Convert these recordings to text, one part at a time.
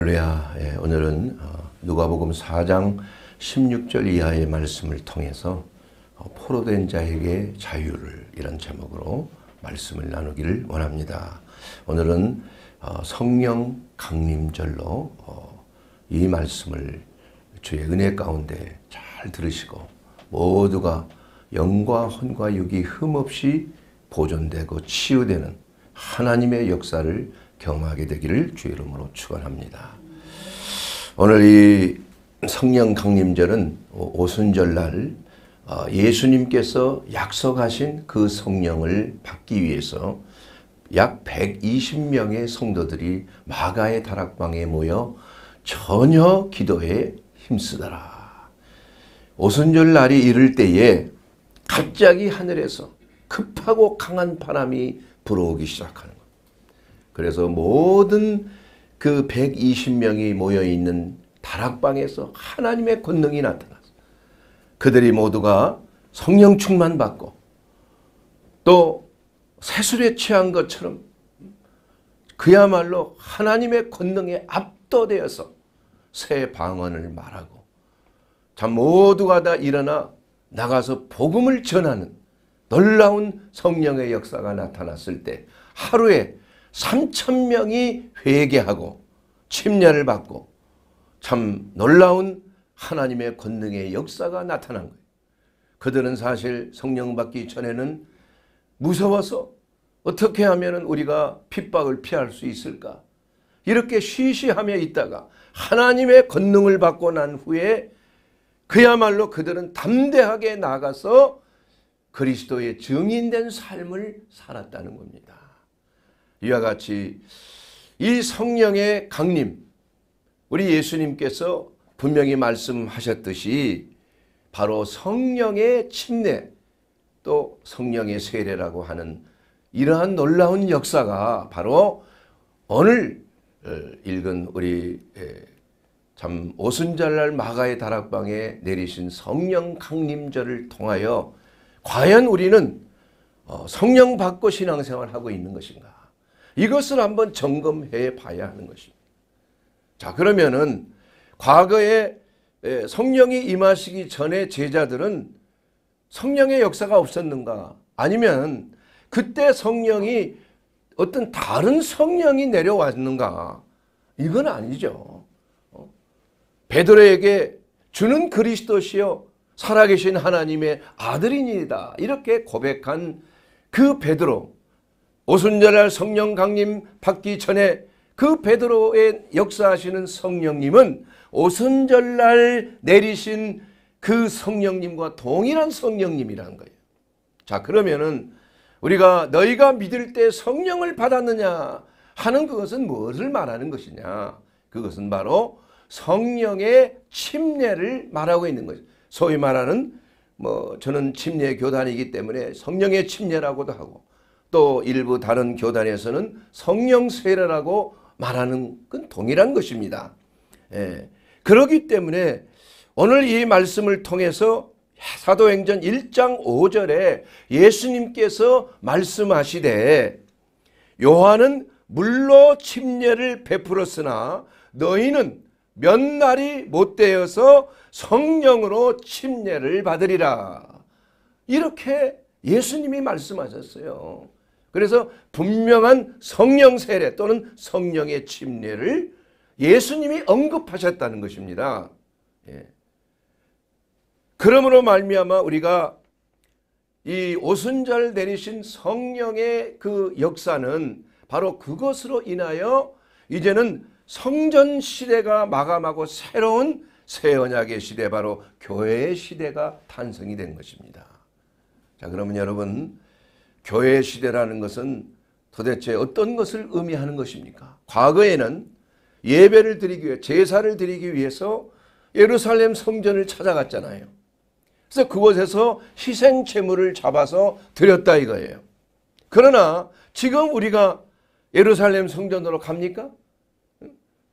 할렐루야. 예, 오늘은 어, 누가복음 4장 16절 이하의 말씀을 통해서 어, 포로된 자에게 자유를 이런 제목으로 말씀을 나누기를 원합니다. 오늘은 어, 성령 강림절로 이 말씀을 주의 은혜 가운데 잘 들으시고 모두가 영과 혼과 육이 흠없이 보존되고 치유되는 하나님의 역사를 경험하게 되기를 주의 이름으로 축원합니다. 오늘 이 성령 강림절은 오순절날 어, 예수님께서 약속하신 그 성령을 받기 위해서 약 120명의 성도들이 마가의 다락방에 모여 전혀 기도에 힘쓰더라. 오순절 날이 이를 때에 갑자기 하늘에서 급하고 강한 바람이 불어오기 시작하는 그래서 모든 그 120명이 모여 있는 다락방에서 하나님의 권능이 나타났어. 그들이 모두가 성령 충만 받고 또 세술에 취한 것처럼 그야말로 하나님의 권능에 압도되어서 새 방언을 말하고 참 모두가 다 일어나 나가서 복음을 전하는 놀라운 성령의 역사가 나타났을 때 하루에 3천 명이 회개하고 침례를 받고 참 놀라운 하나님의 권능의 역사가 나타난 거예요. 그들은 사실 성령 받기 전에는 무서워서 어떻게 하면 우리가 핍박을 피할 수 있을까? 이렇게 쉬쉬하며 있다가 하나님의 권능을 받고 난 후에 그야말로 그들은 담대하게 나가서 그리스도의 증인된 삶을 살았다는 겁니다. 이와 같이 이 성령의 강림 우리 예수님께서 분명히 말씀하셨듯이 바로 성령의 침례 또 성령의 세례라고 하는 이러한 놀라운 역사가 바로 오늘 어, 읽은 우리 참 오순절날 마가의 다락방에 내리신 성령 강림절을 통하여 과연 우리는 어, 성령 받고 신앙생활 하고 있는 것인가 이것을 한번 점검해 봐야 하는 것입니다. 자 그러면은 과거에 성령이 임하시기 전에 제자들은 성령의 역사가 없었는가 아니면 그때 성령이 어떤 다른 성령이 내려왔는가 이건 아니죠. 어? 베드로에게 주는 그리스도시요 살아계신 하나님의 아들이니이다 이렇게 고백한 그 베드로 오순절날 성령 강림 받기 전에 그 베드로의 역사하시는 성령님은 오순절날 내리신 그 성령님과 동일한 성령님이라는 거예요. 자 그러면은 우리가 너희가 믿을 때 성령을 받았느냐 하는 그것은 무엇을 말하는 것이냐 그것은 바로 성령의 침례를 말하고 있는 거죠. 소위 말하는 뭐 저는 침례 교단이기 때문에 성령의 침례라고도 하고 또 일부 다른 교단에서는 성령 세례라고 말하는 건 동일한 것입니다. 예. 그러기 때문에 오늘 이 말씀을 통해서 사도행전 1장 5절에 예수님께서 말씀하시되 요한은 물로 침례를 베풀었으나 너희는 몇 날이 못 되어서 성령으로 침례를 받으리라. 이렇게 예수님이 말씀하셨어요. 그래서 분명한 성령 세례 또는 성령의 침례를 예수님이 언급하셨다는 것입니다. 예. 그러므로 말미암아 우리가 이 오순절 내리신 성령의 그 역사는 바로 그것으로 인하여 이제는 성전 시대가 마감하고 새로운 새 언약의 시대 바로 교회의 시대가 탄생이 된 것입니다. 자 그러면 여러분 교회 시대라는 것은 도대체 어떤 것을 의미하는 것입니까? 과거에는 예배를 드리기 위해 제사를 드리기 위해서 예루살렘 성전을 찾아갔잖아요. 그래서 그곳에서 희생 제물을 잡아서 드렸다 이거예요. 그러나 지금 우리가 예루살렘 성전으로 갑니까?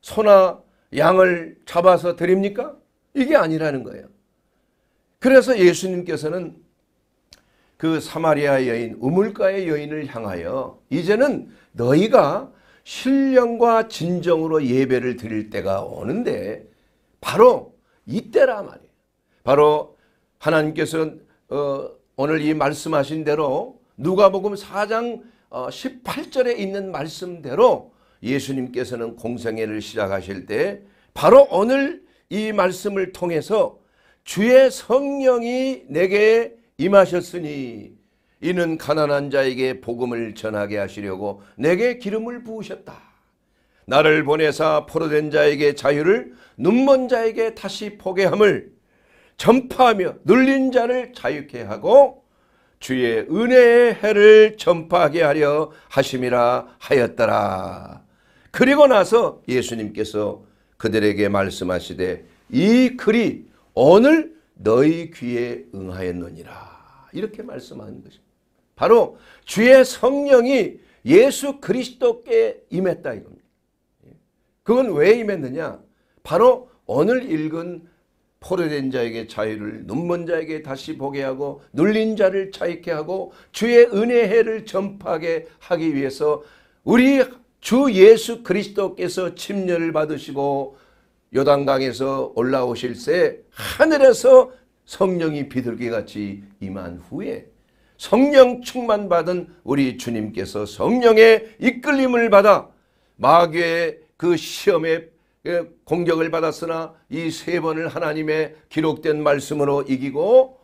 소나 양을 잡아서 드립니까? 이게 아니라는 거예요. 그래서 예수님께서는 그 사마리아 여인 우물가의 여인을 향하여 이제는 너희가 신령과 진정으로 예배를 드릴 때가 오는데 바로 이때라 말이에요. 바로 하나님께서 어, 오늘 이 말씀하신 대로 누가복음 4장 18절에 어, 있는 말씀대로 예수님께서는 공생애를 시작하실 때 바로 오늘 이 말씀을 통해서 주의 성령이 내게 임하셨으니 이는 가난한 자에게 복음을 전하게 하시려고 내게 기름을 부으셨다. 나를 보내사 포로된 자에게 자유를 눈먼 자에게 다시 포개함을 전파하며 눌린 자를 자유케 하고 주의 은혜의 해를 전파하게 하려 하심이라 하였더라. 그리고 나서 예수님께서 그들에게 말씀하시되 이 글이 오늘 너희 귀에 응하였느니라. 이렇게 말씀하는 것입니다. 바로 주의 성령이 예수 그리스도께 임했다 이겁니다. 예. 그건 왜 임했느냐? 바로 오늘 읽은 포로된 자에게 자유를 눈먼 자에게 다시 보게 하고 눌린 자를 자유케 하고 주의 은혜해를 전파하게 하기 위해서 우리 주 예수 그리스도께서 침례를 받으시고 요단강에서 올라오실 때 하늘에서 성령이 비둘기같이 임한 후에 성령 충만 받은 우리 주님께서 성령의 이끌림을 받아 마귀의 그 시험에 그 공격을 받았으나 이 세 번을 하나님의 기록된 말씀으로 이기고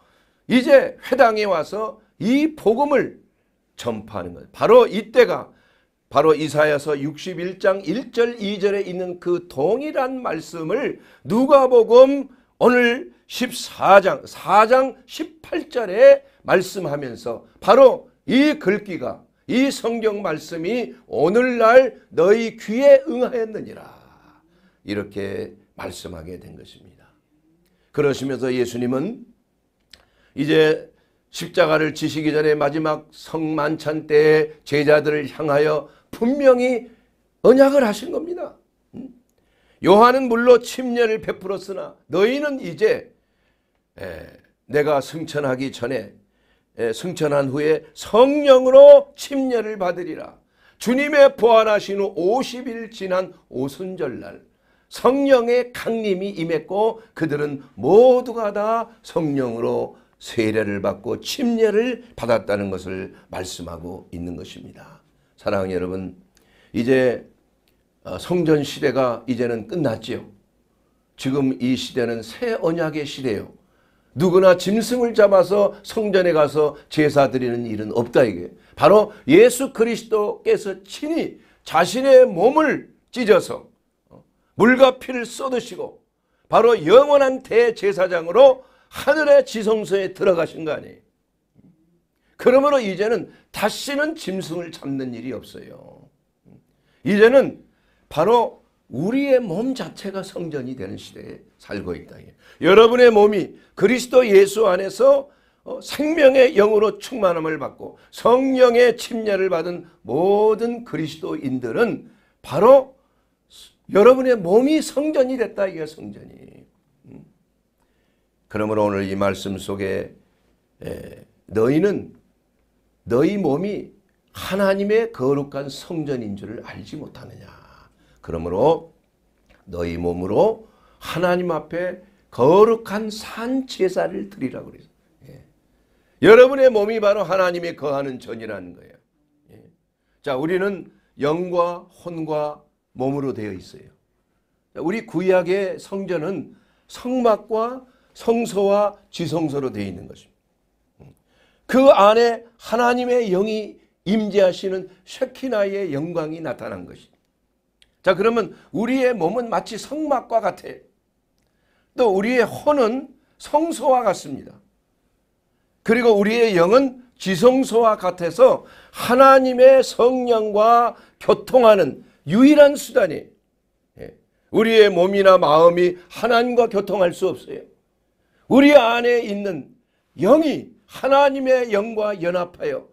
이제 회당에 와서 이 복음을 전파하는 거예요. 바로 이때가 바로 이사야서 61장 1절 2절에 있는 그 동일한 말씀을 누가복음 오늘 14장 4장 18절에 말씀하면서 바로 이 글귀가 이 성경 말씀이 오늘날 너희 귀에 응하였느니라 이렇게 말씀하게 된 것입니다. 그러시면서 예수님은 이제 십자가를 지시기 전에 마지막 성만찬 때 제자들을 향하여 분명히 언약을 하신 겁니다. 음? 요한은 물로 침례를 베풀었으나 너희는 이제 내가 승천하기 전에 승천한 후에 성령으로 침례를 받으리라. 주님의 보완하신 후 50일 지난 오순절날 성령의 강림이 임했고 그들은 모두가 다 성령으로 세례를 받고 침례를 받았다는 것을 말씀하고 있는 것입니다. 사랑하는 여러분, 이제 어, 성전 시대가 이제는 끝났지요. 지금 이 시대는 새 언약의 시대요. 누구나 짐승을 잡아서 성전에 가서 제사 드리는 일은 없다 이게. 바로 예수 그리스도께서 친히 자신의 몸을 찢어서 어, 물과 피를 쏟으시고 바로 영원한 대제사장으로 하늘의 지성소에 들어가신 거 아니에요. 그러므로 이제는 다시는 짐승을 잡는 일이 없어요. 이제는 바로 우리의 몸 자체가 성전이 되는 시대에 살고 있다. 여러분의 몸이 그리스도 예수 안에서 어, 생명의 영으로 충만함을 받고 성령의 침례를 받은 모든 그리스도인들은 바로 여러분의 몸이 성전이 됐다. 이게 성전이. 음. 그러므로 오늘 이 말씀 속에 너희는 너희 몸이 하나님의 거룩한 성전인 줄을 알지 못하느냐. 그러므로 너희 몸으로 하나님 앞에 거룩한 산 제사를 드리라 그래서 예. 여러분의 몸이 바로 하나님의 거하는 전이라는 거예요. 예. 자, 우리는 영과 혼과 몸으로 되어 있어요. 우리 구약의 성전은 성막과 성소와 지성소로 되어 있는 것입니다. 그 안에 하나님의 영이 임재하시는 쉐키나의 영광이 나타난 것입니다. 자 그러면 우리의 몸은 마치 성막과 같아. 또 우리의 혼은 성소와 같습니다. 그리고 우리의 영은 지성소와 같아서 하나님의 성령과 교통하는 유일한 수단이 예, 우리의 몸이나 마음이 하나님과 교통할 수 없어요. 우리 안에 있는 영이 하나님의 영과 연합하여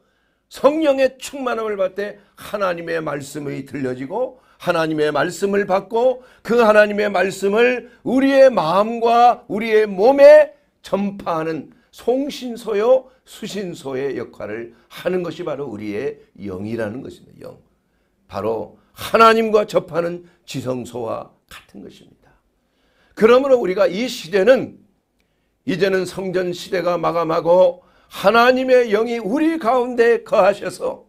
성령의 충만함을 받되 하나님의 말씀이 들려지고 하나님의 말씀을 받고 그 하나님의 말씀을 우리의 마음과 우리의 몸에 전파하는 송신소요 수신소의 역할을 하는 것이 바로 우리의 영이라는 것입니다. 영. 바로 하나님과 접하는 지성소와 같은 것입니다. 그러므로 우리가 이 시대는 이제는 성전 시대가 마감하고 하나님의 영이 우리 가운데 거하셔서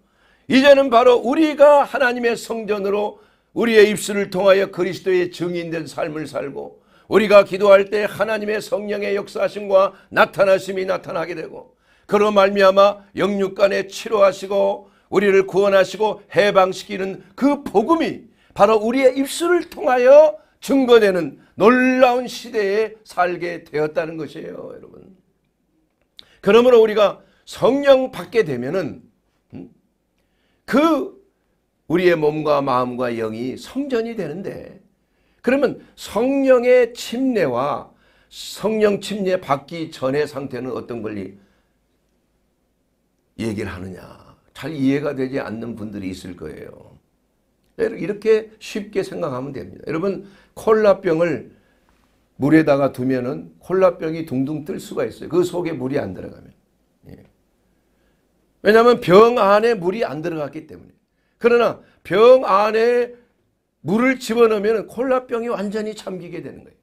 이제는 바로 우리가 하나님의 성전으로 우리의 입술을 통하여 그리스도의 증인된 삶을 살고 우리가 기도할 때 하나님의 성령의 역사심과 나타나심이 나타나게 되고 그로 말미암아 영육간에 치료하시고 우리를 구원하시고 해방시키는 그 복음이 바로 우리의 입술을 통하여 증거되는 놀라운 시대에 살게 되었다는 것이에요 여러분 그러므로 우리가 성령 받게 되면은 음? 그 우리의 몸과 마음과 영이 성전이 되는데 그러면 성령의 침례와 성령 침례 받기 전의 상태는 어떤 걸리 얘기를 하느냐 잘 이해가 되지 않는 분들이 있을 거예요. 이렇게 쉽게 생각하면 됩니다. 여러분 콜라병을 물에다가 두면은 콜라병이 둥둥 뜰 수가 있어요. 그 속에 물이 안 들어가면. 예. 왜냐하면 병 안에 물이 안 들어갔기 때문에. 그러나 병 안에 물을 집어넣으면 콜라병이 완전히 잠기게 되는 거예요.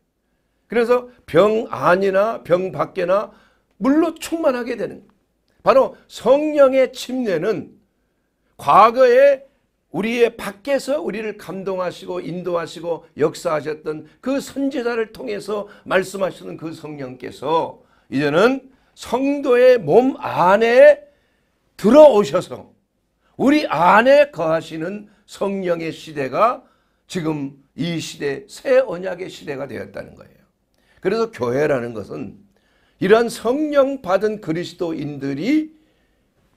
그래서 병 안이나 병 밖에나 물로 충만하게 되는 거예요. 바로 성령의 침례는 과거에 우리의 밖에서 우리를 감동하시고 인도하시고 역사하셨던 그 선지자를 통해서 말씀하시는 그 성령께서 이제는 성도의 몸 안에 들어오셔서 우리 안에 거하시는 성령의 시대가 지금 이 시대 새 언약의 시대가 되었다는 거예요. 그래서 교회라는 것은 이러한 성령 받은 그리스도인들이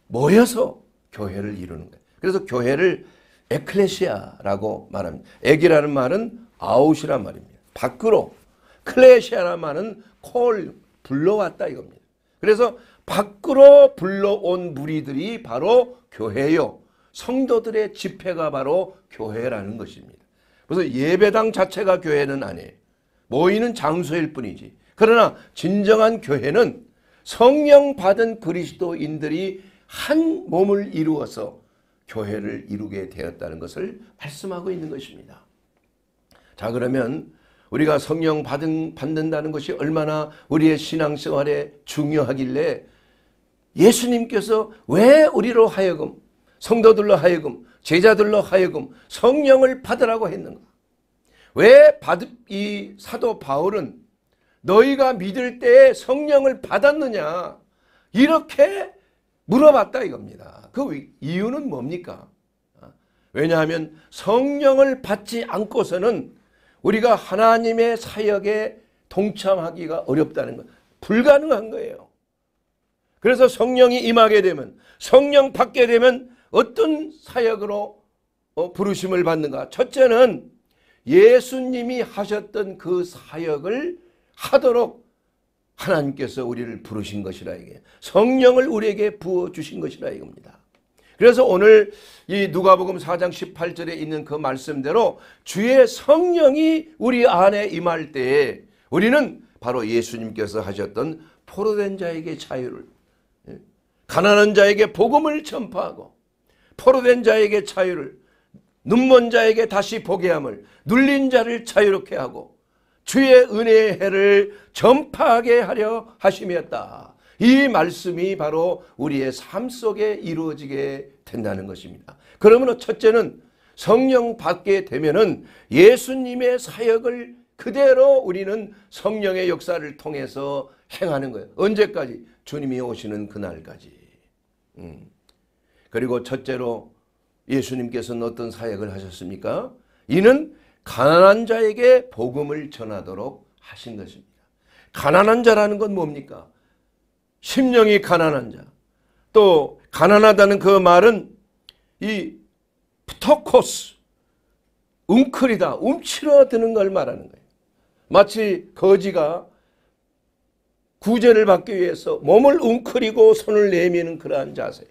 모여서 교회를 이루는 거예요. 그래서 교회를 에클레시아라고 말합니다. 에기라는 말은 아웃이란 말입니다. 밖으로 클레시아라는 말은 콜 불러왔다 이겁니다. 그래서 밖으로 불러온 무리들이 바로 교회요. 성도들의 집회가 바로 교회라는 것입니다. 그래서 예배당 자체가 교회는 아니에요. 모이는 장소일 뿐이지. 그러나 진정한 교회는 성령 받은 그리스도인들이 한 몸을 이루어서 교회를 이루게 되었다는 것을 말씀하고 있는 것입니다. 자 그러면 우리가 성령 받은, 받는다는 것이 얼마나 우리의 신앙생활에 중요하길래 예수님께서 왜 우리로 하여금 성도들로 하여금 제자들로 하여금 성령을 받으라고 했는가? 왜 받, 이 사도 바울은 너희가 믿을 때 성령을 받았느냐 이렇게 물어봤다 이겁니다. 그 이유는 뭡니까? 어? 왜냐하면 성령을 받지 않고서는 우리가 하나님의 사역에 동참하기가 어렵다는 것. 불가능한 거예요. 그래서 성령이 임하게 되면 성령 받게 되면 어떤 사역으로 어, 부르심을 받는가? 첫째는 예수님이 하셨던 그 사역을 하도록 하나님께서 우리를 부르신 것이라 이게 성령을 우리에게 부어 주신 것이라 이겁니다. 그래서 오늘 이 누가복음 4장 18절에 있는 그 말씀대로 주의 성령이 우리 안에 임할 때에 우리는 바로 예수님께서 하셨던 포로된 자에게 자유를 예, 가난한 자에게 복음을 전파하고 포로된 자에게 자유를 눈먼 자에게 다시 보게 함을 눌린 자를 자유롭게 하고 주의 은혜의 해를 전파하게 하려 하심이었다. 이 말씀이 바로 우리의 삶 속에 이루어지게 된다는 것입니다. 그러므로 첫째는 성령 받게 되면은 예수님의 사역을 그대로 우리는 성령의 역사를 통해서 행하는 거예요. 언제까지? 주님이 오시는 그날까지. 음. 그리고 첫째로 예수님께서는 어떤 사역을 하셨습니까? 이는 가난한 자에게 복음을 전하도록 하신 것입니다. 가난한 자라는 건 뭡니까? 심령이 가난한 자. 또 가난하다는 그 말은 이 프토코스 웅크리다 움츠러드는 걸 말하는 거예요. 마치 거지가 구제를 받기 위해서 몸을 웅크리고 손을 내미는 그러한 자세.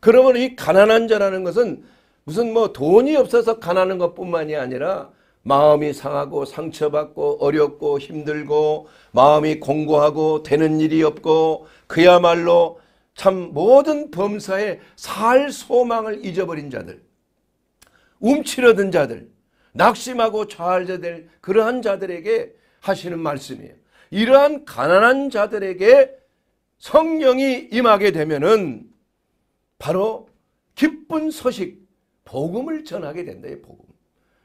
그러면이 가난한 자라는 것은 무슨 뭐 돈이 없어서 가난한 것뿐만이 아니라 마음이 상하고 상처받고 어렵고 힘들고 마음이 공고하고 되는 일이 없고 그야말로 참 모든 범사에 살 소망을 잊어버린 자들 움츠러든 자들 낙심하고 좌절될 그러한 자들에게 하시는 말씀이에요. 이러한 가난한 자들에게 성령이 임하게 되면은 바로 기쁜 소식 복음을 전하게 된다 이 복음.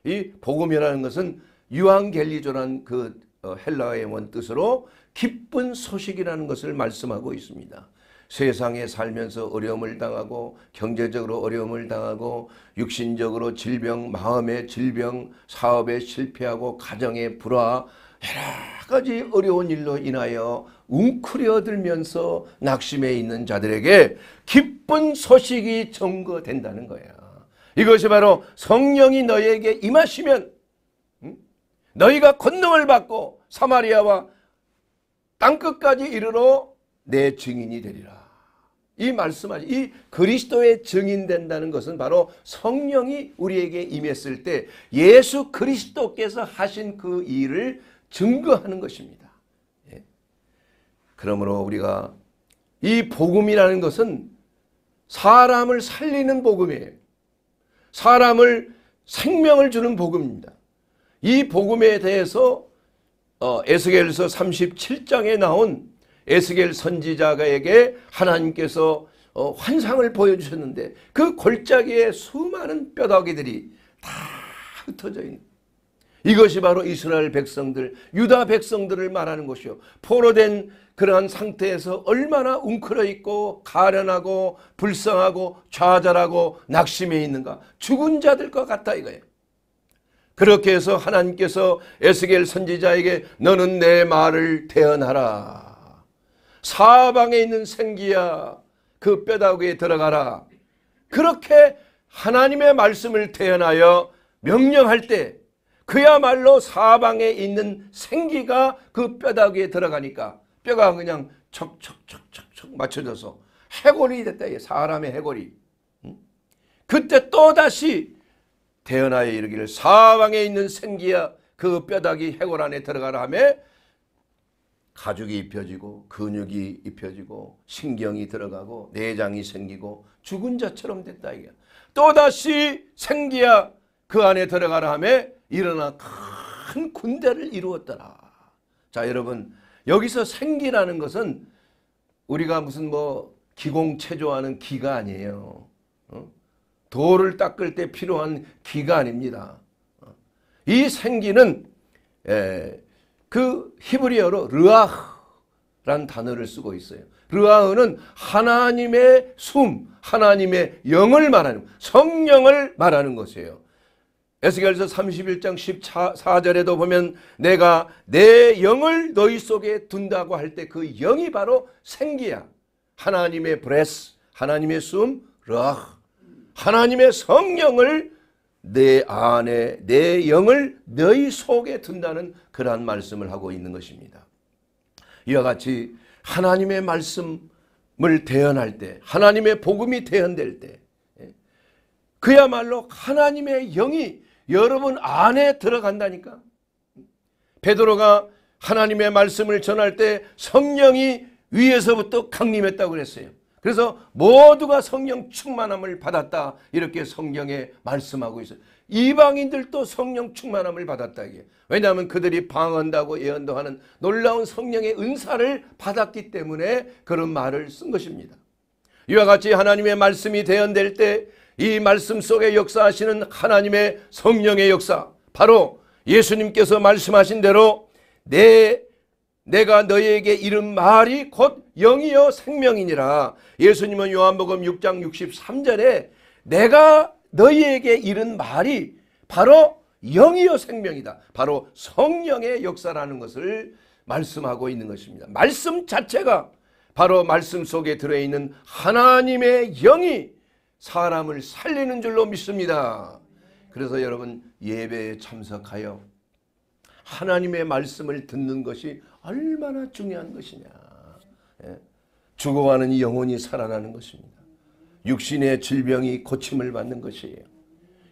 이 복음이라는 것은 유한겔리조란 그 어, 헬라의 원 뜻으로 기쁜 소식이라는 것을 말씀하고 있습니다. 세상에 살면서 어려움을 당하고 경제적으로 어려움을 당하고 육신적으로 질병, 마음의 질병, 사업에 실패하고 가정의 불화 여러 가지 어려운 일로 인하여 웅크려들면서 낙심해 있는 자들에게 기쁜 소식이 전거된다는 거예요. 이것이 바로 성령이 너희에게 임하시면 음? 너희가 권능을 받고 사마리아와 땅끝까지 이르러 내 증인이 되리라. 이 말씀하지 이 그리스도의 증인 된다는 것은 바로 성령이 우리에게 임했을 때 예수 그리스도께서 하신 그 일을 증거하는 것입니다. 예. 그러므로 우리가 이 복음이라는 것은 사람을 살리는 복음이에요. 사람을 생명을 주는 복음입니다. 이 복음에 대해서 어, 에스겔서 37장에 나온 에스겔 선지자에게 하나님께서 어, 환상을 보여주셨는데 그 골짜기에 수많은 뼈다귀들이 다 흩어져 있는 이것이 바로 이스라엘 백성들, 유다 백성들을 말하는 것이요. 포로된 그러한 상태에서 얼마나 웅크려 있고 가련하고 불쌍하고 좌절하고 낙심해 있는가. 죽은 자들과 같다 이거예요. 그렇게 해서 하나님께서 에스겔 선지자에게 너는 내 말을 대언하라. 사방에 있는 생기야 그 뼈다구에 들어가라. 그렇게 하나님의 말씀을 대언하여 명령할 때 그야말로 사방에 있는 생기가 그 뼈다귀에 들어가니까 뼈가 그냥 척척척척척 맞춰져서 해골이 됐다. 사람의 해골이. 그때 또다시 태어나여 이르기를 사방에 있는 생기야 그 뼈다귀 해골 안에 들어가라 하며 가죽이 입혀지고 근육이 입혀지고 신경이 들어가고 내장이 생기고 죽은 자처럼 됐다 이게. 또다시 생기야 그 안에 들어가라 하며 일어나 큰 군대를 이루었더라. 자 여러분 여기서 생기라는 것은 우리가 무슨 뭐 기공체조하는 기가 아니에요. 어? 돌을 닦을 때 필요한 기가 아닙니다. 어? 이 생기는 에, 예, 그 히브리어로 르아흐란 단어를 쓰고 있어요. 르아흐는 하나님의 숨, 하나님의 영을 말하는 성령을 말하는 것이에요. 에스겔서 31장 14절에도 보면 내가 내 영을 너희 속에 둔다고 할 때 그 영이 바로 생기야. 하나님의 브레스, 하나님의 숨, 락. 하나님의 성령을 내 안에 내 영을 너희 속에 둔다는 그러한 말씀을 하고 있는 것입니다. 이와 같이 하나님의 말씀을 대연할 때 하나님의 복음이 대연될 때 그야말로 하나님의 영이 여러분 안에 들어간다니까. 베드로가 하나님의 말씀을 전할 때 성령이 위에서부터 강림했다고 그랬어요. 그래서 모두가 성령 충만함을 받았다. 이렇게 성경에 말씀하고 있어요. 이방인들도 성령 충만함을 받았다. 이게. 왜냐하면 그들이 방언다고 예언도 하는 놀라운 성령의 은사를 받았기 때문에 그런 말을 쓴 것입니다. 이와 같이 하나님의 말씀이 대언될 때이 말씀 속에 역사하시는 하나님의 성령의 역사 바로 예수님께서 말씀하신 대로 내 내가 너희에게 이른 말이 곧 영이요 생명이니라. 예수님은 요한복음 6장 63절에 내가 너희에게 이른 말이 바로 영이요 생명이다. 바로 성령의 역사라는 것을 말씀하고 있는 것입니다. 말씀 자체가 바로 말씀 속에 들어있는 하나님의 영이 사람을 살리는 줄로 믿습니다. 그래서 여러분 예배에 참석하여 하나님의 말씀을 듣는 것이 얼마나 중요한 것이냐. 예. 죽어가는 영혼이 살아나는 것입니다. 육신의 질병이 고침을 받는 것이에요.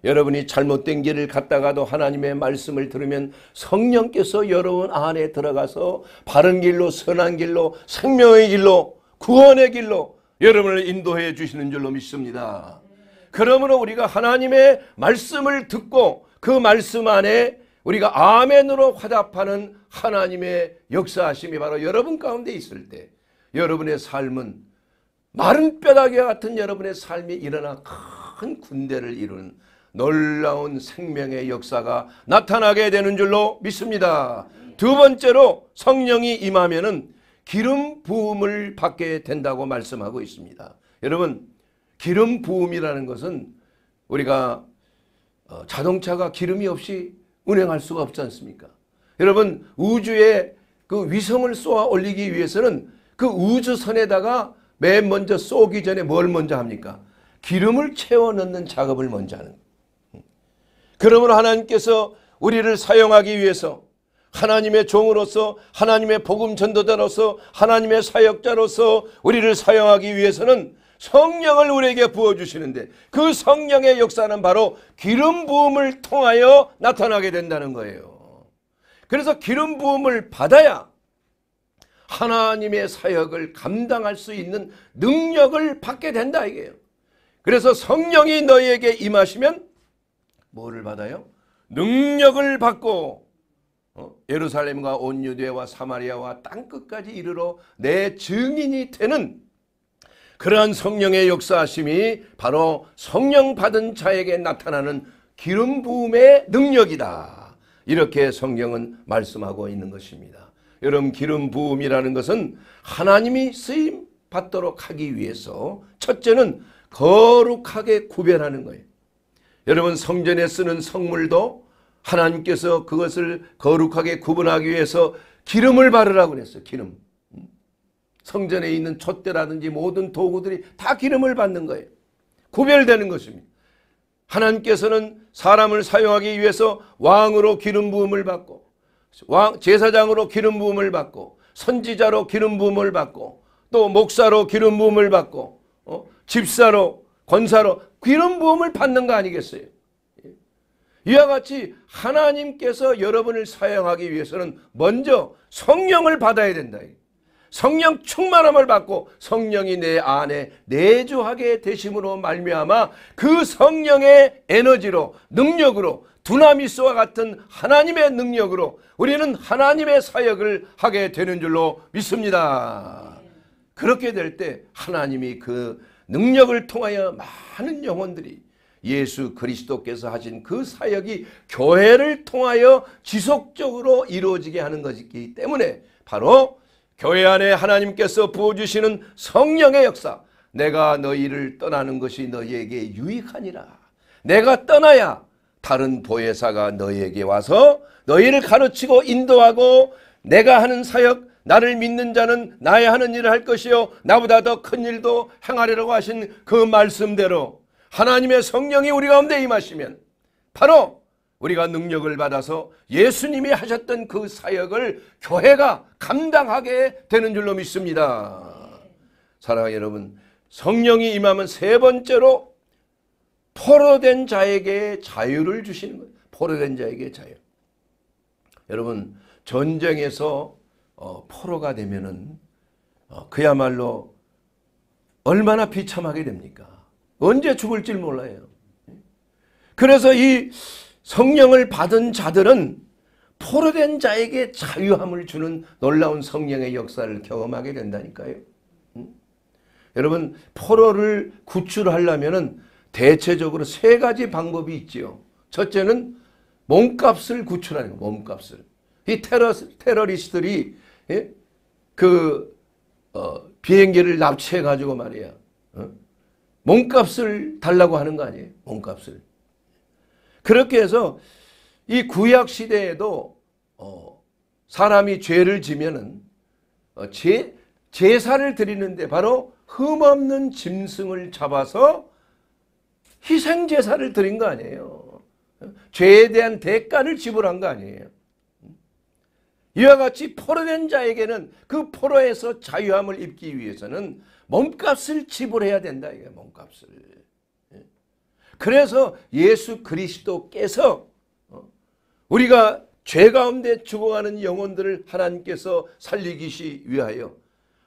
여러분이 잘못된 길을 갔다가도 하나님의 말씀을 들으면 성령께서 여러분 안에 들어가서 바른 길로 선한 길로 생명의 길로 구원의 길로 여러분을 인도해 주시는 줄로 믿습니다. 그러므로 우리가 하나님의 말씀을 듣고 그 말씀 안에 우리가 아멘으로 화답하는 하나님의 역사하심이 바로 여러분 가운데 있을 때 여러분의 삶은 마른 뼈다귀와 같은 여러분의 삶이 일어나 큰 군대를 이루는 놀라운 생명의 역사가 나타나게 되는 줄로 믿습니다. 두 번째로 성령이 임하면은 기름 부음을 받게 된다고 말씀하고 있습니다. 여러분 기름 부음이라는 것은 우리가 어, 자동차가 기름이 없이 운행할 수가 없지 않습니까? 여러분 우주에 그 위성을 쏘아 올리기 위해서는 그 우주선에다가 맨 먼저 쏘기 전에 뭘 먼저 합니까? 기름을 채워 넣는 작업을 먼저 하는 음. 그러므로 하나님께서 우리를 사용하기 위해서 하나님의 종으로서 하나님의 복음 전도자로서 하나님의 사역자로서 우리를 사용하기 위해서는 성령을 우리에게 부어주시는데 그 성령의 역사는 바로 기름 부음을 통하여 나타나게 된다는 거예요. 그래서 기름 부음을 받아야 하나님의 사역을 감당할 수 있는 능력을 받게 된다 이게요. 그래서 성령이 너희에게 임하시면 뭐를 받아요? 능력을 받고 어, 예루살렘과 온 유대와 사마리아와 땅 끝까지 이르러 내 증인이 되는 그러한 성령의 역사하심이 바로 성령 받은 자에게 나타나는 기름 부음의 능력이다. 이렇게 성경은 말씀하고 있는 것입니다. 여러분 기름 부음이라는 것은 하나님이 쓰임 받도록 하기 위해서 첫째는 거룩하게 구별하는 거예요. 여러분 성전에 쓰는 성물도 하나님께서 그것을 거룩하게 구분하기 위해서 기름을 바르라고 그랬어요. 기름. 음? 성전에 있는 촛대라든지 모든 도구들이 다 기름을 받는 거예요. 구별되는 것입니다. 하나님께서는 사람을 사용하기 위해서 왕으로 기름 부음을 받고 왕 제사장으로 기름 부음을 받고 선지자로 기름 부음을 받고 또 목사로 기름 부음을 받고 어? 집사로 권사로 기름 부음을 받는 거 아니겠어요? 이와 같이 하나님께서 여러분을 사용하기 위해서는 먼저 성령을 받아야 된다. 성령 충만함을 받고 성령이 내 안에 내주하게 되심으로 말미암아 그 성령의 에너지로 능력으로 두나미스와 같은 하나님의 능력으로 우리는 하나님의 사역을 하게 되는 줄로 믿습니다. 그렇게 될 때 하나님이 그 능력을 통하여 많은 영혼들이 예수 그리스도께서 하신 그 사역이 교회를 통하여 지속적으로 이루어지게 하는 것이기 때문에 바로 교회 안에 하나님께서 부어주시는 성령의 역사 내가 너희를 떠나는 것이 너희에게 유익하니라 내가 떠나야 다른 보혜사가 너희에게 와서 너희를 가르치고 인도하고 내가 하는 사역 나를 믿는 자는 나의 하는 일을 할 것이요 나보다 더 큰 일도 행하리라고 하신 그 말씀대로 하나님의 성령이 우리 가운데 임하시면 바로 우리가 능력을 받아서 예수님이 하셨던 그 사역을 교회가 감당하게 되는 줄로 믿습니다. 사랑하는 여러분, 성령이 임하면 세 번째로 포로된 자에게 자유를 주시는 거예요. 포로된 자에게 자유. 여러분, 전쟁에서 어, 포로가 되면은 어, 그야말로 얼마나 비참하게 됩니까? 언제 죽을지 몰라요. 그래서 이 성령을 받은 자들은 포로된 자에게 자유함을 주는 놀라운 성령의 역사를 경험하게 된다니까요. 음? 여러분 포로를 구출하려면 대체적으로 세 가지 방법이 있지 첫째는 몸값을 구출하는 거 몸값을. 이 테러, 테러리스트들이 예? 그 어, 비행기를 납치해가지고 말이야. 어? 몸값을 달라고 하는 거 아니에요. 몸값을. 그렇게 해서 이 구약 시대에도 어 사람이 죄를 지면은 어 제, 제사를 드리는데 바로 흠없는 짐승을 잡아서 희생 제사를 드린 거 아니에요. 죄에 대한 대가를 지불한 거 아니에요. 이와 같이 포로된 자에게는 그 포로에서 자유함을 입기 위해서는 몸값을 지불해야 된다. 이게 몸값을. 예? 그래서 예수 그리스도께서 어, 우리가 죄 가운데 죽어가는 영혼들을 하나님께서 살리기 위하여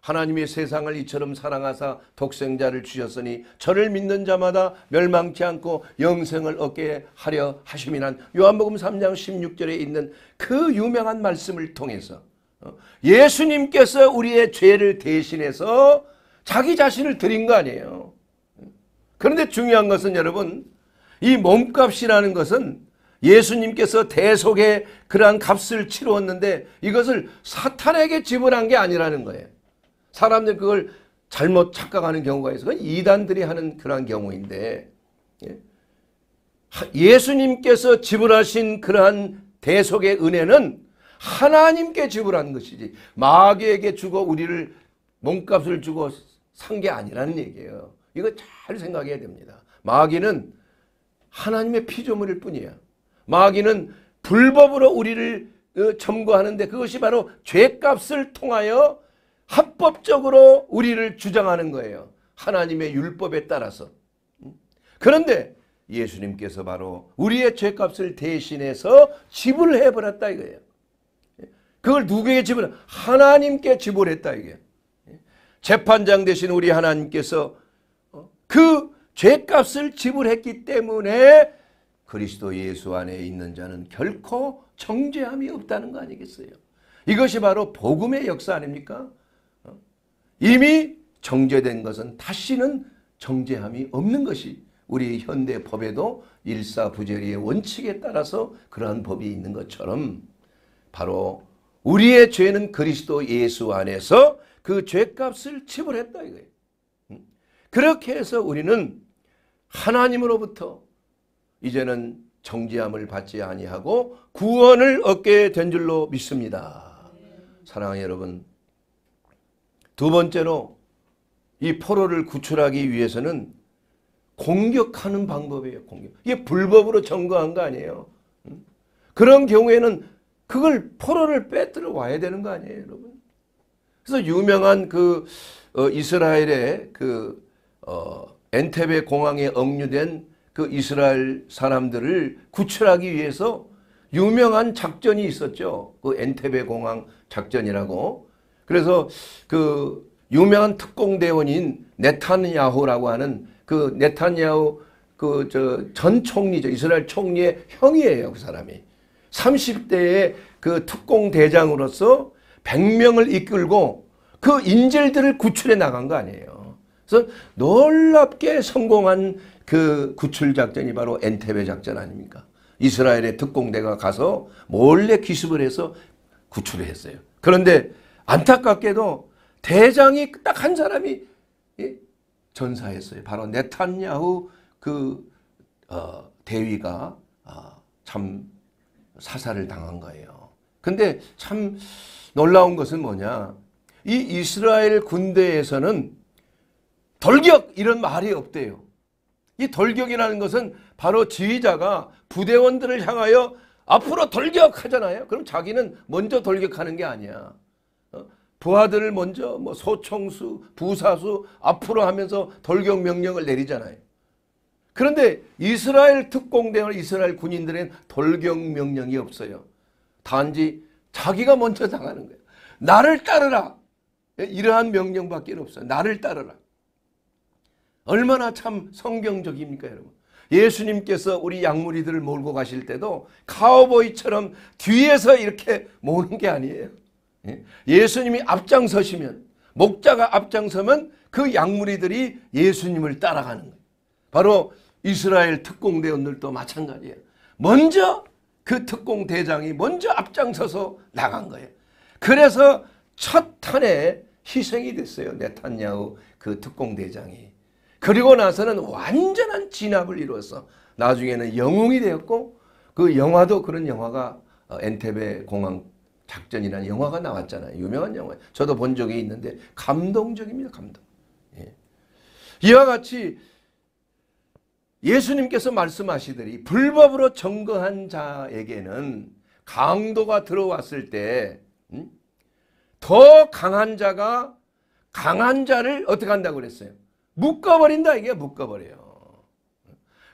하나님의 세상을 이처럼 사랑하사 독생자를 주셨으니 저를 믿는 자마다 멸망치 않고 영생을 얻게 하려 하심이란 요한복음 3장 16절에 있는 그 유명한 말씀을 통해서 어, 예수님께서 우리의 죄를 대신해서 자기 자신을 드린 거 아니에요. 그런데 중요한 것은 여러분 이 몸값이라는 것은 예수님께서 대속의 그러한 값을 치루었는데 이것을 사탄에게 지불한 게 아니라는 거예요. 사람들 그걸 잘못 착각하는 경우가 있어서 이단들이 하는 그러한 경우인데 예. 예수님께서 지불하신 그러한 대속의 은혜는 하나님께 지불한 것이지 마귀에게 주고 우리를 몸값을 주고 산게 아니라는 얘기예요. 이거 잘 생각해야 됩니다. 마귀는 하나님의 피조물일 뿐이야. 마귀는 불법으로 우리를 어, 점거하는데 그것이 바로 죄값을 통하여 합법적으로 우리를 주장하는 거예요. 하나님의 율법에 따라서. 음? 그런데 예수님께서 바로 우리의 죄값을 대신해서 지불해 버렸다 이거예요. 그걸 누구에게 지불? 하나님께 지불했다 이게. 재판장 되신 우리 하나님께서 어, 그 죄값을 지불했기 때문에 그리스도 예수 안에 있는 자는 결코 정죄함이 없다는 거 아니겠어요? 이것이 바로 복음의 역사 아닙니까? 어? 이미 정죄된 것은 다시는 정죄함이 없는 것이 우리 현대 법에도 일사부재리의 원칙에 따라서 그러한 법이 있는 것처럼 바로 우리의 죄는 그리스도 예수 안에서 그 죄값을 지불했다 이거예요. 음? 그렇게 해서 우리는 하나님으로부터 이제는 정죄함을 받지 아니하고 구원을 얻게 된 줄로 믿습니다. 사랑하는 여러분 두 번째로 이 포로를 구출하기 위해서는 공격하는 방법이에요. 공격. 이게 불법으로 점거한 거 아니에요. 음? 그런 경우에는 그걸 포로를 빼들어 와야 되는 거 아니에요, 여러분. 그래서 유명한 그 어, 이스라엘의 그 어, 엔테베 공항에 억류된 그 이스라엘 사람들을 구출하기 위해서 유명한 작전이 있었죠. 그 엔테베 공항 작전이라고. 그래서 그 유명한 특공대원인 네탄야후라고 하는 그 네탄야후 그저전 총리죠. 이스라엘 총리의 형이에요. 그 사람이. 30대의 그 특공대장으로서 100명을 이끌고 그 인질들을 구출해 나간 거 아니에요. 그래서 놀랍게 성공한 그 구출 작전이 바로 엔테베 작전 아닙니까? 이스라엘의 특공대가 가서 몰래 기습을 해서 구출을 했어요. 그런데 안타깝게도 대장이 딱 한 사람이 예, 전사했어요. 바로 네탄야후 그 어, 대위가 어, 참 사살을 당한 거예요. 근데 참 놀라운 것은 뭐냐? 이 이스라엘 군대에서는 돌격 이런 말이 없대요. 이 돌격이라는 것은 바로 지휘자가 부대원들을 향하여 앞으로 돌격하잖아요. 그럼 자기는 먼저 돌격하는 게 아니야. 어? 부하들을 먼저 뭐 소총수, 부사수 앞으로 하면서 돌격 명령을 내리잖아요. 그런데 이스라엘 특공대와 이스라엘 군인들은 돌격 명령이 없어요. 단지 자기가 먼저 당하는 거예요. 나를 따르라. 이러한 명령밖에 없어요. 나를 따르라. 얼마나 참 성경적입니까 여러분. 예수님께서 우리 양무리들을 몰고 가실 때도 카우보이처럼 뒤에서 이렇게 모는 게 아니에요. 예? 예수님이 앞장서시면 목자가 앞장서면 그 양무리들이 예수님을 따라가는 거예요. 바로 이스라엘 특공대원들도 마찬가지예요. 먼저 그 특공 대장이 먼저 앞장서서 나간 거예요. 그래서 첫 탄에 희생이 됐어요. 네탄야후 그 특공 대장이. 그리고 나서는 완전한 진압을 이루어서 나중에는 영웅이 되었고 그 영화도 그런 영화가 어, 엔테베 공항 작전이라는 영화가 나왔잖아요. 유명한 영화. 저도 본 적이 있는데 감동적입니다. 감동. 예. 이와 같이 예수님께서 말씀하시더니 불법으로 점거한 자에게는 강도가 들어왔을 때더 음? 강한 자가 강한 자를 어떻게 한다고 그랬어요? 묶어버린다 이게 묶어버려요.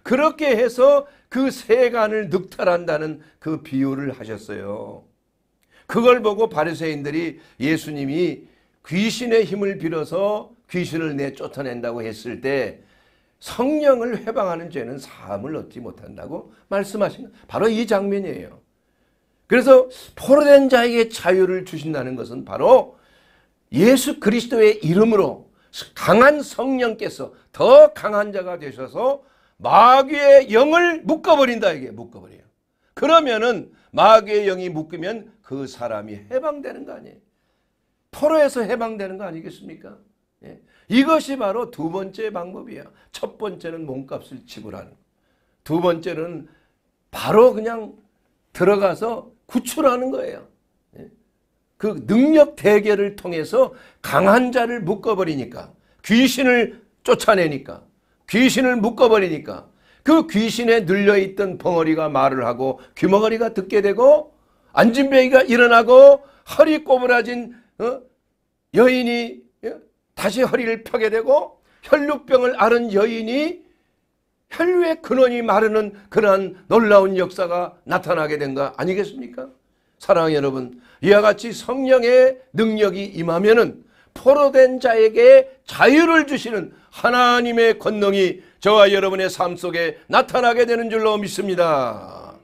그렇게 해서 그 세간을 늑탈한다는 그 비유를 하셨어요. 그걸 보고 바리새인들이 예수님이 귀신의 힘을 빌어서 귀신을 내쫓아낸다고 했을 때 성령을 해방하는 죄는 사함을 얻지 못한다고 말씀하시거 바로 이 장면이에요. 그래서 포로된 자에게 자유를 주신다는 것은 바로 예수 그리스도의 이름으로 강한 성령께서 더 강한 자가 되셔서 마귀의 영을 묶어버린다 이게 묶어버려요. 그러면은 마귀의 영이 묶으면 그 사람이 해방되는 거 아니에요. 포로에서 해방되는 거 아니겠습니까? 예. 이것이 바로 두 번째 방법이에요. 첫 번째는 몸값을 지불하는 두 번째는 바로 그냥 들어가서 구출하는 거예요. 예? 그 능력 대결을 통해서 강한 자를 묶어버리니까 귀신을 쫓아내니까 귀신을 묶어버리니까 그 귀신에 눌려있던 벙어리가 말을 하고 귀머거리가 듣게 되고 안진뱅이가 일어나고 허리 꼬부라진 어? 여인이 다시 허리를 펴게 되고 혈류병을 앓은 여인이 혈류의 근원이 마르는 그러한 놀라운 역사가 나타나게 된 거 아니겠습니까? 사랑하는 여러분 이와 같이 성령의 능력이 임하면은 포로된 자에게 자유를 주시는 하나님의 권능이 저와 여러분의 삶 속에 나타나게 되는 줄로 믿습니다.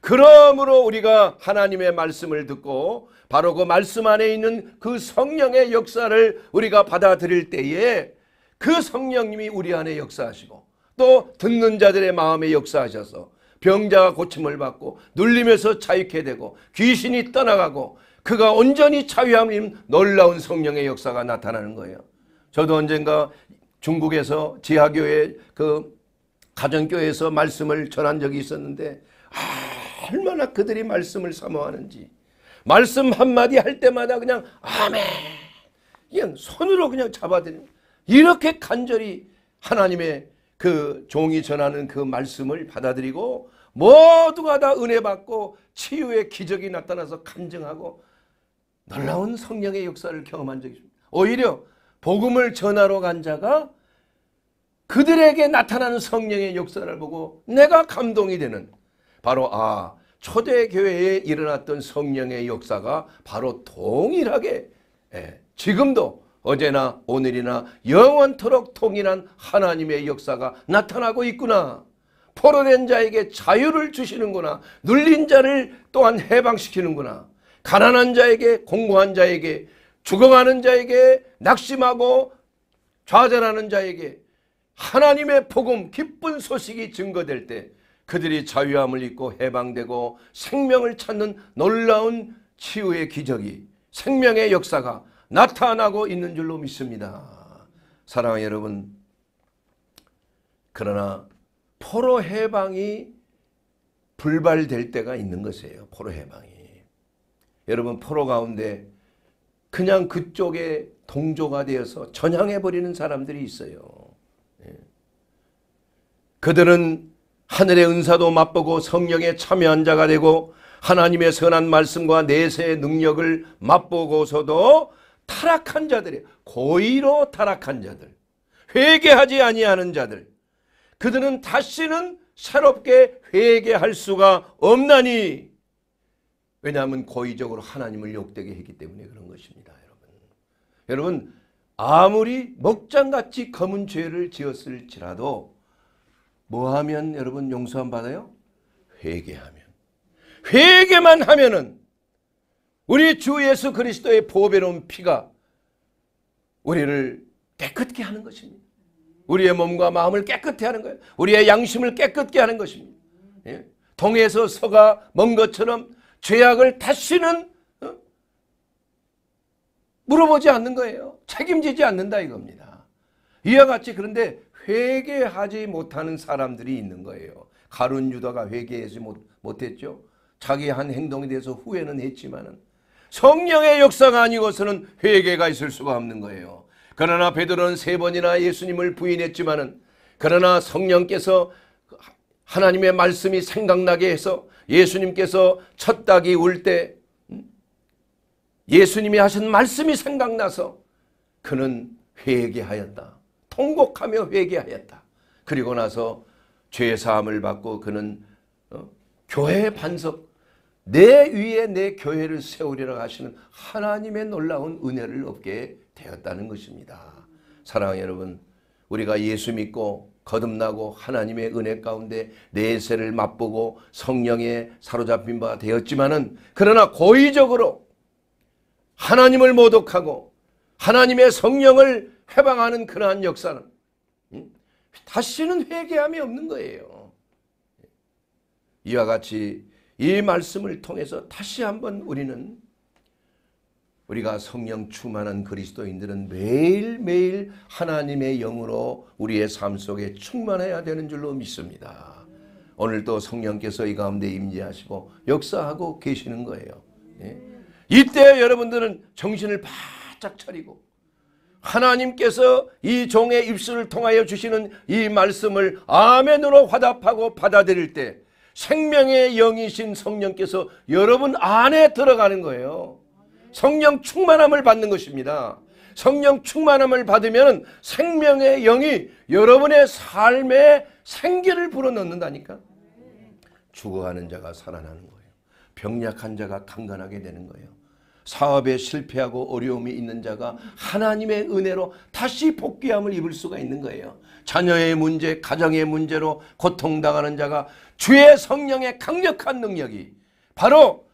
그러므로 우리가 하나님의 말씀을 듣고 바로 그 말씀 안에 있는 그 성령의 역사를 우리가 받아들일 때에 그 성령님이 우리 안에 역사하시고 또 듣는 자들의 마음에 역사하셔서 병자가 고침을 받고 눌림에서 자유케 되고 귀신이 떠나가고 그가 온전히 자유함인 놀라운 성령의 역사가 나타나는 거예요. 저도 언젠가 중국에서 지하교회 그 가정교회에서 말씀을 전한 적이 있었는데 아, 얼마나 그들이 말씀을 사모하는지 말씀 한마디 할 때마다 그냥 아멘. 이건 손으로 그냥 잡아드이는 이렇게 간절히 하나님의 그 종이 전하는 그 말씀을 받아들이고 모두가 다 은혜 받고 치유의 기적이 나타나서 간증하고 놀라운 성령의 역사를 경험한 적이 있습니다. 오히려 복음을 전하러 간 자가 그들에게 나타나는 성령의 역사를 보고 내가 감동이 되는 바로 아 초대교회에 일어났던 성령의 역사가 바로 동일하게 예, 지금도 어제나 오늘이나 영원토록 통일한 하나님의 역사가 나타나고 있구나. 포로된 자에게 자유를 주시는구나. 눌린 자를 또한 해방시키는구나. 가난한 자에게 공고한 자에게 죽어가는 자에게 낙심하고 좌절하는 자에게 하나님의 복음 기쁜 소식이 증거될 때 그들이 자유함을 입고 해방되고 생명을 찾는 놀라운 치유의 기적이 생명의 역사가 나타나고 있는 줄로 믿습니다. 사랑하는 여러분 그러나 포로 해방이 불발될 때가 있는 것이에요. 포로 해방이. 여러분 포로 가운데 그냥 그쪽에 동조가 되어서 전향해버리는 사람들이 있어요. 예. 그들은 하늘의 은사도 맛보고 성령의 참여한 자가 되고 하나님의 선한 말씀과 내세의 능력을 맛보고서도 타락한 자들이 고의로 타락한 자들 회개하지 아니하는 자들 그들은 다시는 새롭게 회개할 수가 없나니 왜냐하면 고의적으로 하나님을 욕되게 했기 때문에 그런 것입니다 여러분 여러분 아무리 먹장같이 검은 죄를 지었을지라도 뭐 하면 여러분 용서함 받아요? 회개하면. 회개만 하면은 우리 주 예수 그리스도의 보배로운 피가 우리를 깨끗게 하는 것입니다. 우리의 몸과 마음을 깨끗게 하는 거예요. 우리의 양심을 깨끗게 하는 것입니다. 예? 동에서 서가 먼 것처럼 죄악을 다시는 어? 물어보지 않는 거예요. 책임지지 않는다 이겁니다. 이와 같이 그런데 회개하지 못하는 사람들이 있는 거예요. 가룟 유다가 회개하지 못, 못했죠. 자기 한 행동에 대해서 후회는 했지만은 성령의 역사가 아니고서는 회개가 있을 수가 없는 거예요. 그러나 베드로는 세 번이나 예수님을 부인했지만은 그러나 성령께서 하나님의 말씀이 생각나게 해서 예수님께서 첫 닭이 울때 음? 예수님이 하신 말씀이 생각나서 그는 회개하였다. 통곡하며 회개하였다. 그리고 나서 죄 사함을 받고 그는 어? 교회 반석 내 위에 내 교회를 세우리라 하시는 하나님의 놀라운 은혜를 얻게 되었다는 것입니다. 사랑하는 여러분 우리가 예수 믿고 거듭나고 하나님의 은혜 가운데 내세를 맛보고 성령에 사로잡힌 바 되었지만은 그러나 고의적으로 하나님을 모독하고 하나님의 성령을 해방하는 그러한 역사는 음? 다시는 회개함이 없는 거예요. 이와 같이 이 말씀을 통해서 다시 한번 우리는 우리가 성령 충만한 그리스도인들은 매일매일 하나님의 영으로 우리의 삶 속에 충만해야 되는 줄로 믿습니다. 오늘도 성령께서 이 가운데 임재하시고 역사하고 계시는 거예요. 예? 이때 여러분들은 정신을 바짝 차리고 하나님께서 이 종의 입술을 통하여 주시는 이 말씀을 아멘으로 화답하고 받아들일 때 생명의 영이신 성령께서 여러분 안에 들어가는 거예요. 성령 충만함을 받는 것입니다. 성령 충만함을 받으면 생명의 영이 여러분의 삶에 생기를 불어넣는다니까. 죽어가는 자가 살아나는 거예요. 병약한 자가 강건하게 되는 거예요. 사업에 실패하고 어려움이 있는 자가 하나님의 은혜로 다시 복귀함을 입을 수가 있는 거예요. 자녀의 문제, 가정의 문제로 고통당하는 자가 주의 성령의 강력한 능력이 바로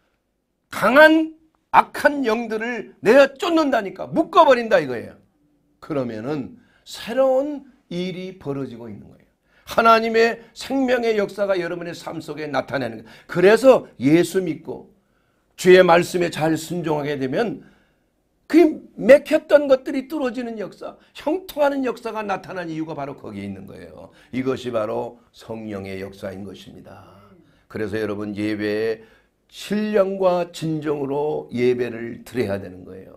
강한 악한 영들을 내어 쫓는다니까 묶어버린다 이거예요. 그러면은 새로운 일이 벌어지고 있는 거예요. 하나님의 생명의 역사가 여러분의 삶 속에 나타나는 거예요. 그래서 예수 믿고 주의 말씀에 잘 순종하게 되면 그 맥혔던 것들이 뚫어지는 역사, 형통하는 역사가 나타난 이유가 바로 거기에 있는 거예요. 이것이 바로 성령의 역사인 것입니다. 그래서 여러분 예배에 신령과 진정으로 예배를 드려야 되는 거예요.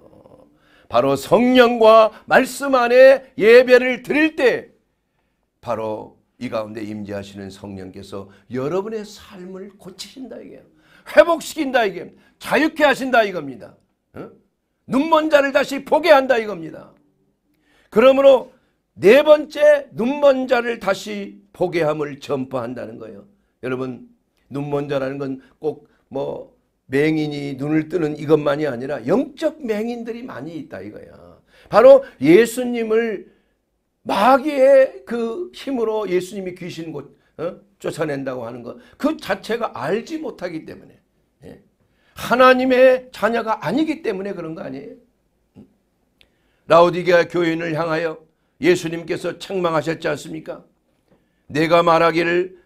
바로 성령과 말씀 안에 예배를 드릴 때 바로 이 가운데 임재하시는 성령께서 여러분의 삶을 고치신다 이게 회복시킨다 이게 자유케 하신다 이겁니다. 어? 눈먼 자를 다시 보게 한다 이겁니다. 그러므로 네 번째 눈먼 자를 다시 보게 함을 전파한다는 거예요. 여러분 눈먼 자라는 건 꼭 뭐 맹인이 눈을 뜨는 이것만이 아니라 영적 맹인들이 많이 있다 이거야. 바로 예수님을 마귀의 그 힘으로 예수님이 귀신 곳 어? 쫓아낸다고 하는 것그 자체가 알지 못하기 때문에 하나님의 자녀가 아니기 때문에 그런 거 아니에요. 라우디게아 교인을 향하여 예수님께서 책망하셨지 않습니까? 내가 말하기를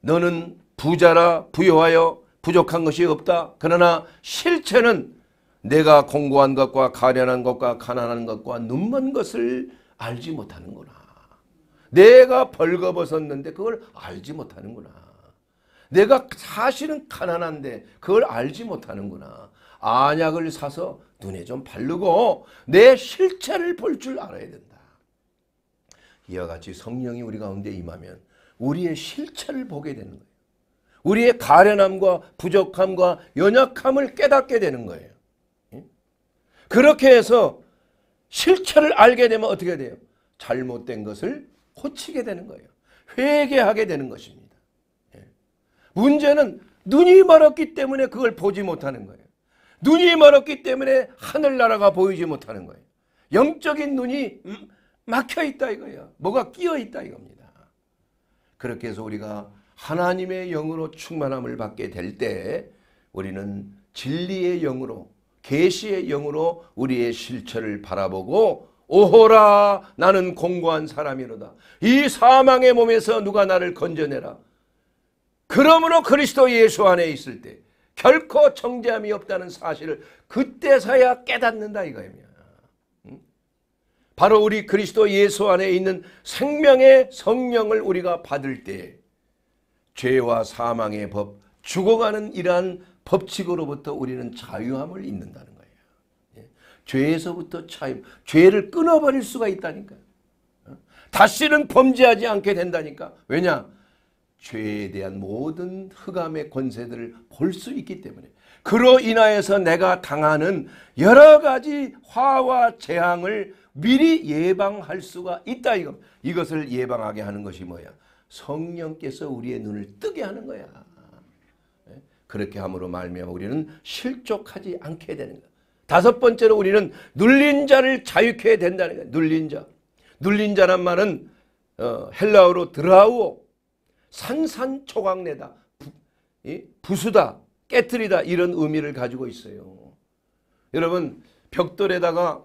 너는 부자라 부여하여 부족한 것이 없다. 그러나 실체는 내가 공고한 것과 가련한 것과 가난한 것과 눈먼 것을 알지 못하는구나. 내가 벌거벗었는데 그걸 알지 못하는구나. 내가 사실은 가난한데 그걸 알지 못하는구나. 안약을 사서 눈에 좀 바르고 내 실체를 볼 줄 알아야 된다. 이와 같이 성령이 우리 가운데 임하면 우리의 실체를 보게 되는 거예요. 우리의 가련함과 부족함과 연약함을 깨닫게 되는 거예요. 그렇게 해서 실체를 알게 되면 어떻게 돼요? 잘못된 것을 고치게 되는 거예요. 회개하게 되는 것입니다. 문제는 눈이 멀었기 때문에 그걸 보지 못하는 거예요. 눈이 멀었기 때문에 하늘나라가 보이지 못하는 거예요. 영적인 눈이 음, 막혀 있다 이거예요. 뭐가 끼어 있다 이겁니다. 그렇게 해서 우리가 하나님의 영으로 충만함을 받게 될 때 우리는 진리의 영으로 계시의 영으로 우리의 실체를 바라보고 오호라 나는 공고한 사람이로다. 이 사망의 몸에서 누가 나를 건져내라. 그러므로 그리스도 예수 안에 있을 때 결코 정죄함이 없다는 사실을 그때서야 깨닫는다 이거입니다. 바로 우리 그리스도 예수 안에 있는 생명의 성령을 우리가 받을 때 죄와 사망의 법, 죽어가는 이러한 법칙으로부터 우리는 자유함을 잊는다는 거예요. 예? 죄에서부터 자유, 죄를 끊어버릴 수가 있다니까 다시는 범죄하지 않게 된다니까. 왜냐? 죄에 대한 모든 흑암의 권세들을 볼 수 있기 때문에 그로 인하여서 내가 당하는 여러 가지 화와 재앙을 미리 예방할 수가 있다 이거 이것을 예방하게 하는 것이 뭐야 성령께서 우리의 눈을 뜨게 하는 거야 예? 그렇게 함으로 말미암아 우리는 실족하지 않게 되는 거야 다섯 번째로 우리는 눌린 자를 자유케 된다는 거야 눌린 자 눌린 자란 말은 어, 헬라어로 드라우오 산산초강내다. 부수다. 깨뜨리다. 이런 의미를 가지고 있어요. 여러분 벽돌에다가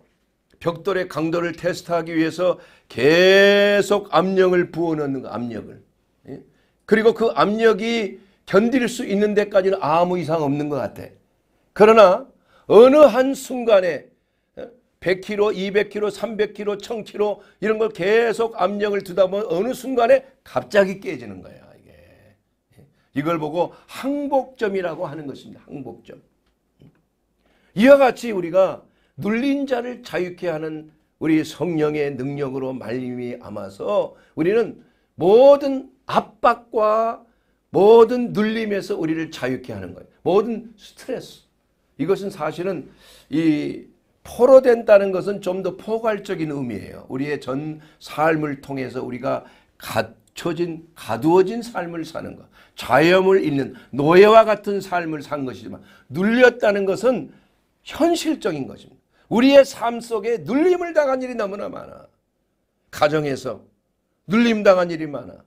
벽돌의 강도를 테스트하기 위해서 계속 압력을 부어넣는 거 압력을. 예? 그리고 그 압력이 견딜 수 있는 데까지는 아무 이상 없는 것 같아. 그러나 어느 한순간에 1 0 0 k g 2 0 0 k g 3 0 0 k g 1000km 이런 걸 계속 압력을 두다 보면 어느 순간에 갑자기 깨지는 거예요. 이게. 이걸 보고 항복점이라고 하는 것입니다. 항복점. 이와 같이 우리가 눌린 자를 자유케 하는 우리 성령의 능력으로 말림이 아서 우리는 모든 압박과 모든 눌림에서 우리를 자유케 하는 거예요. 모든 스트레스. 이것은 사실은 이 포로된다는 것은 좀 더 포괄적인 의미예요. 우리의 전 삶을 통해서 우리가 갖춰진 가두어진 삶을 사는 것. 자염을 잃는 노예와 같은 삶을 산 것이지만 눌렸다는 것은 현실적인 것입니다. 우리의 삶 속에 눌림을 당한 일이 너무나 많아. 가정에서 눌림 당한 일이 많아.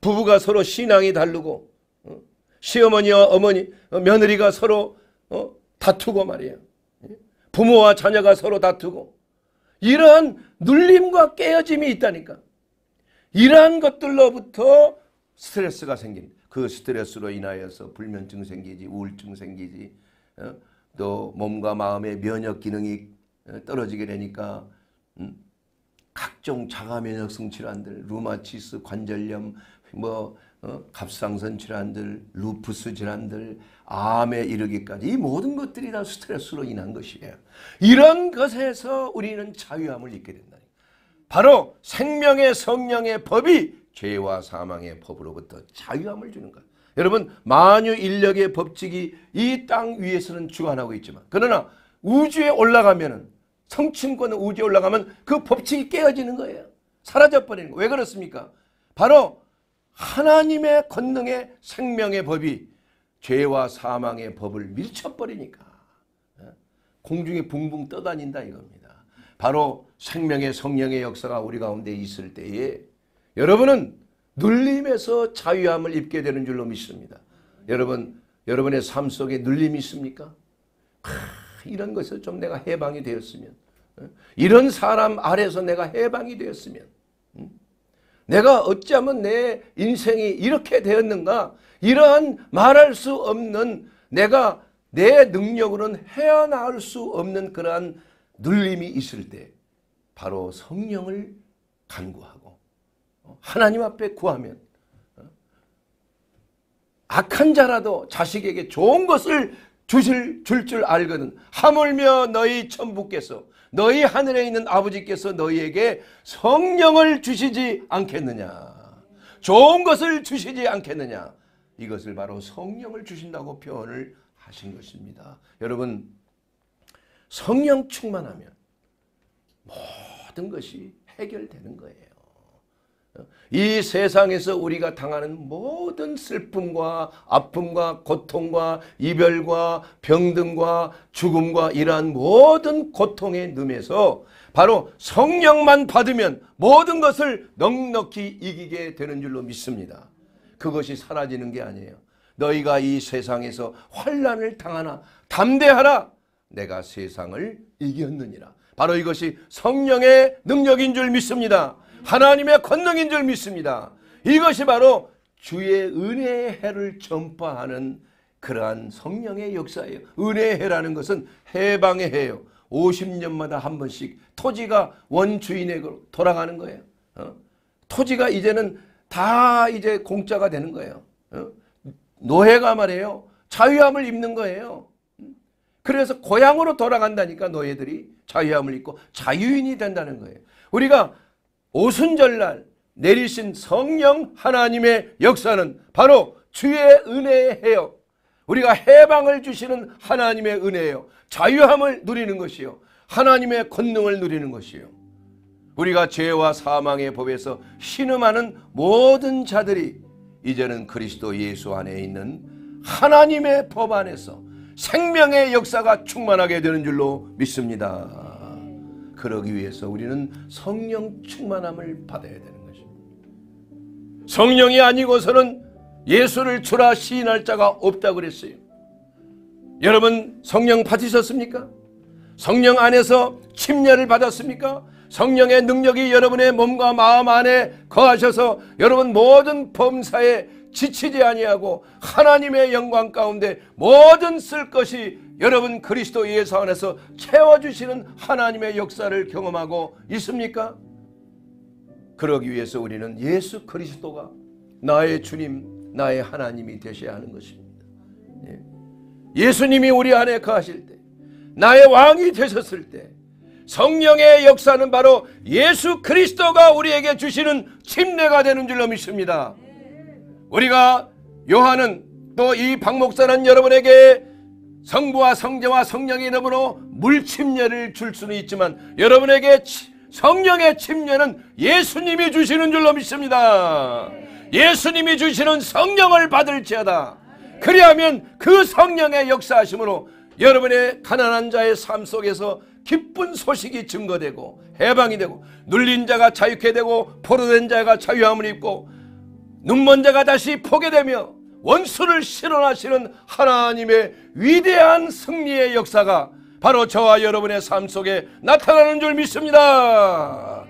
부부가 서로 신앙이 다르고 어? 시어머니와 어머니 며느리가 서로 어? 다투고 말이에요. 부모와 자녀가 서로 다투고 이러한 눌림과 깨어짐이 있다니까. 이러한 것들로부터 스트레스가 생깁니다. 그 스트레스로 인하여서 불면증 생기지 우울증 생기지 어? 또 몸과 마음의 면역 기능이 어? 떨어지게 되니까 음? 각종 자가면역성 질환들 루마치스 관절염 뭐 어? 갑상선 질환들, 루프스 질환들, 암에 이르기까지 이 모든 것들이 다 스트레스로 인한 것이에요. 이런 것에서 우리는 자유함을 잊게 된다. 바로 생명의 성령의 법이 죄와 사망의 법으로부터 자유함을 주는 거 여러분 만유 인력의 법칙이 이 땅 위에서는 주관하고 있지만 그러나 우주에 올라가면 성층권 우주에 올라가면 그 법칙이 깨어지는 거예요. 사라져 버리는 거예요. 왜 그렇습니까? 바로 하나님의 권능의 생명의 법이 죄와 사망의 법을 밀쳐버리니까 예? 공중에 붕붕 떠다닌다 이겁니다. 바로 생명의 성령의 역사가 우리 가운데 있을 때에 여러분은 눌림에서 자유함을 입게 되는 줄로 믿습니다. 여러분, 여러분의 삶 속에 눌림이 있습니까? 크, 이런 것을 좀 내가 해방이 되었으면 예? 이런 사람 아래서 내가 해방이 되었으면 내가 어찌하면 내 인생이 이렇게 되었는가 이러한 말할 수 없는 내가 내 능력으로는 헤어나올 수 없는 그러한 눌림이 있을 때 바로 성령을 간구하고 어, 하나님 앞에 구하면 어, 악한 자라도 자식에게 좋은 것을 주실 줄줄 알거든 하물며 너희 천부께서 너희 하늘에 있는 아버지께서 너희에게 성령을 주시지 않겠느냐 좋은 것을 주시지 않겠느냐 이것을 바로 성령을 주신다고 표현을 하신 것입니다. 여러분 성령 충만하면 모든 것이 해결되는 거예요. 이 세상에서 우리가 당하는 모든 슬픔과 아픔과 고통과 이별과 병등과 죽음과 이러한 모든 고통의 늠에서 바로 성령만 받으면 모든 것을 넉넉히 이기게 되는 줄로 믿습니다. 그것이 사라지는 게 아니에요. 너희가 이 세상에서 환란을 당하나 담대하라 내가 세상을 이겼느니라. 바로 이것이 성령의 능력인 줄 믿습니다. 하나님의 권능인 줄 믿습니다. 이것이 바로 주의 은혜의 해를 전파하는 그러한 성령의 역사예요. 은혜의 해라는 것은 해방의 해요. 50년마다 한 번씩 토지가 원주인에게 돌아가는 거예요. 어? 토지가 이제는 다 이제 공짜가 되는 거예요. 어? 노예가 말이요 자유함을 입는 거예요. 그래서 고향으로 돌아간다니까 노예들이 자유함을 입고 자유인이 된다는 거예요. 우리가 오순절날 내리신 성령 하나님의 역사는 바로 주의 은혜예요. 우리가 해방을 주시는 하나님의 은혜예요. 자유함을 누리는 것이요. 하나님의 권능을 누리는 것이요. 우리가 죄와 사망의 법에서 신음하는 모든 자들이 이제는 그리스도 예수 안에 있는 하나님의 법 안에서 생명의 역사가 충만하게 되는 줄로 믿습니다. 그러기 위해서 우리는 성령 충만함을 받아야 되는 것입니다. 성령이 아니고서는 예수를 주라 시인할 자가 없다 그랬어요. 여러분 성령 받으셨습니까? 성령 안에서 침례를 받았습니까? 성령의 능력이 여러분의 몸과 마음 안에 거하셔서 여러분 모든 범사에 지치지 아니하고 하나님의 영광 가운데 모든 쓸 것이 여러분 그리스도 예수 안에서 채워주시는 하나님의 역사를 경험하고 있습니까? 그러기 위해서 우리는 예수 그리스도가 나의 주님, 나의 하나님이 되셔야 하는 것입니다. 예. 수님이 우리 안에 거하실 때, 나의 왕이 되셨을 때, 성령의 역사는 바로 예수 그리스도가 우리에게 주시는 침례가 되는 줄로 믿습니다. 우리가 요한은 또 이 박목사는 여러분에게 성부와 성자와 성령의 이름으로 물침례를 줄 수는 있지만 여러분에게 성령의 침례는 예수님이 주시는 줄로 믿습니다. 예수님이 주시는 성령을 받을지어다. 그리하면 그 성령의 역사하심으로 여러분의 가난한 자의 삶 속에서 기쁜 소식이 증거되고 해방이 되고 눌린 자가 자유케 되고 포로된 자가 자유함을 입고 눈먼 자가 다시 포개되며 원수를 실현하시는 하나님의 위대한 승리의 역사가 바로 저와 여러분의 삶 속에 나타나는 줄 믿습니다.